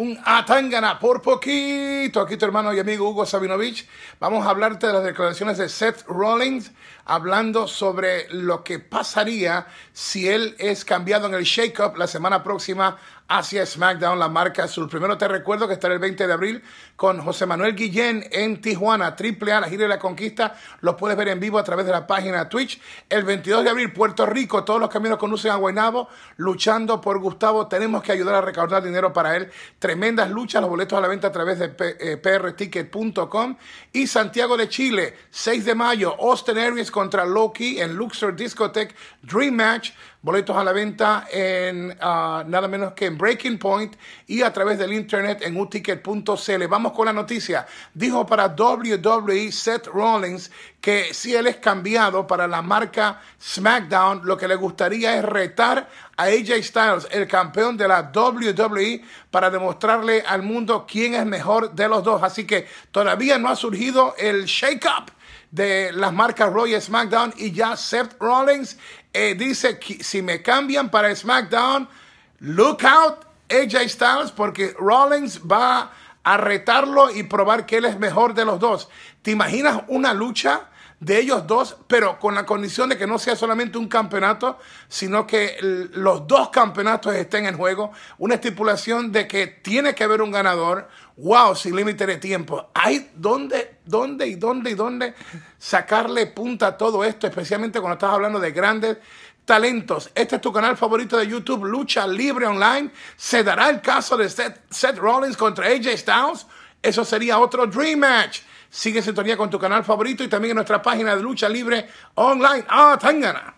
un Atangana por poquito. Aquí tu hermano y amigo Hugo Sabinovich. Vamos a hablarte de las declaraciones de Seth Rollins, hablando sobre lo que pasaría si él es cambiado en el shake-up la semana próxima hacia SmackDown, la marca azul, Primero te recuerdo que estará el 20 de abril con José Manuel Guillén en Tijuana, Triple A, la gira de la conquista. Lo puedes ver en vivo a través de la página Twitch. El 22 de abril, Puerto Rico, todos los caminos conducen a Guaynabo, luchando por Gustavo. Tenemos que ayudar a recaudar dinero para él. Tremendas luchas, los boletos a la venta a través de eh, prticket.com. Y Santiago de Chile, 6 de mayo, Austin Aries contra Loki en Luxor Discotheque Dream Match. Boletos a la venta en ah, nada menos que en Breaking Point y a través del internet en uticket.cl. Vamos con la noticia. Dijo para WWE Seth Rollins que si él es cambiado para la marca SmackDown, lo que le gustaría es retar a AJ Styles, el campeón de la WWE, para demostrarle al mundo quién es mejor de los dos. Así que todavía no ha surgido el shake-up de las marcas Roy SmackDown y ya Seth Rollins eh, dice que si me cambian para SmackDown, look out AJ Styles porque Rollins va a retarlo y probar que él es mejor de los dos. ¿Te imaginas una lucha de ellos dos, pero con la condición de que no sea solamente un campeonato, sino que los dos campeonatos estén en juego. Una estipulación de que tiene que haber un ganador. ¡Wow! Sin límite de tiempo. Hay dónde, dónde y dónde y dónde sacarle punta a todo esto, especialmente cuando estás hablando de grandes talentos. Este es tu canal favorito de YouTube, Lucha Libre Online. ¿Se dará el caso de Seth, Rollins contra AJ Styles? Eso sería otro Dream Match. Sigue en con tu canal favorito y también en nuestra página de lucha libre online. ¡Ah, tángana! Tangana!